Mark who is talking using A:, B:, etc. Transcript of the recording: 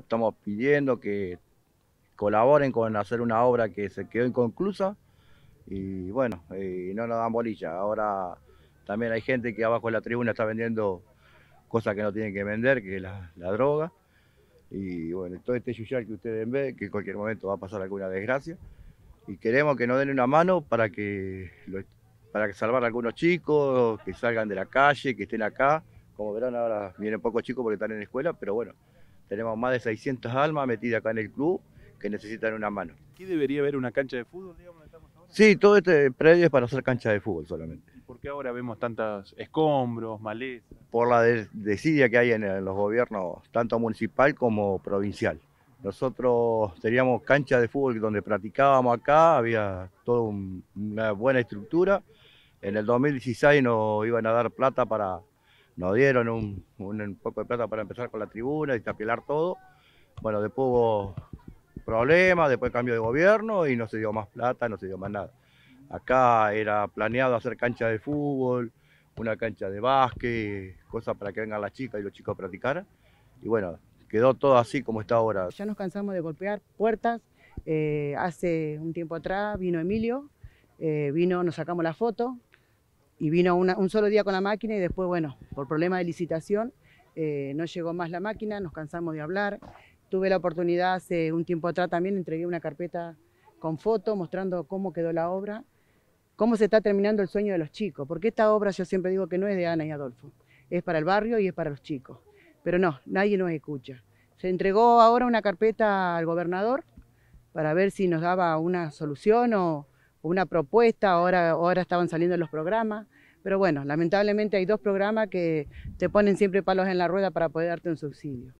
A: Estamos pidiendo que colaboren con hacer una obra que se quedó inconclusa y bueno, eh, no nos dan bolilla. Ahora también hay gente que abajo en la tribuna está vendiendo cosas que no tienen que vender, que es la, droga. Y bueno, todo este yuyar que ustedes ven, que en cualquier momento va a pasar alguna desgracia. Y queremos que nos den una mano para que para salvar a algunos chicos, que salgan de la calle, que estén acá. Como verán, ahora vienen pocos chicos porque están en la escuela, pero bueno, tenemos más de 600 almas metidas acá en el club que necesitan una mano.
B: ¿Aquí debería haber una cancha de fútbol, digamos,
A: Sí, todo este predio es para hacer cancha de fútbol solamente.
B: ¿Por qué ahora vemos tantos escombros, malezas?
A: Por la desidia que hay en los gobiernos, tanto municipal como provincial. Nosotros teníamos cancha de fútbol donde practicábamos acá, había toda una buena estructura. En el 2016 nos iban a dar plata para nos dieron un, poco de plata para empezar con la tribuna y tapilar todo. Bueno, después hubo problemas, después cambio de gobierno y no se dio más plata, no se dio más nada. Acá era planeado hacer cancha de fútbol, una cancha de básquet, cosas para que vengan las chicas y los chicos a practicar. Y bueno, quedó todo así como está ahora. Ya
C: nos cansamos de golpear puertas. Eh, hace un tiempo atrás vino Emilio, eh, vino, nos sacamos la foto, y vino un solo día con la máquina y después, bueno, por problema de licitación, eh, no llegó más la máquina, nos cansamos de hablar. Tuve la oportunidad hace un tiempo atrás también, entregué una carpeta con fotos mostrando cómo quedó la obra, cómo se está terminando el sueño de los chicos, porque esta obra yo siempre digo que no es de Ana y Adolfo, es para el barrio y es para los chicos. Pero no, nadie nos escucha. Se entregó ahora una carpeta al gobernador para ver si nos daba una solución o, una propuesta, ahora, ahora estaban saliendo los programas, pero bueno, lamentablemente hay dos programas que te ponen siempre palos en la rueda para poder darte un subsidio.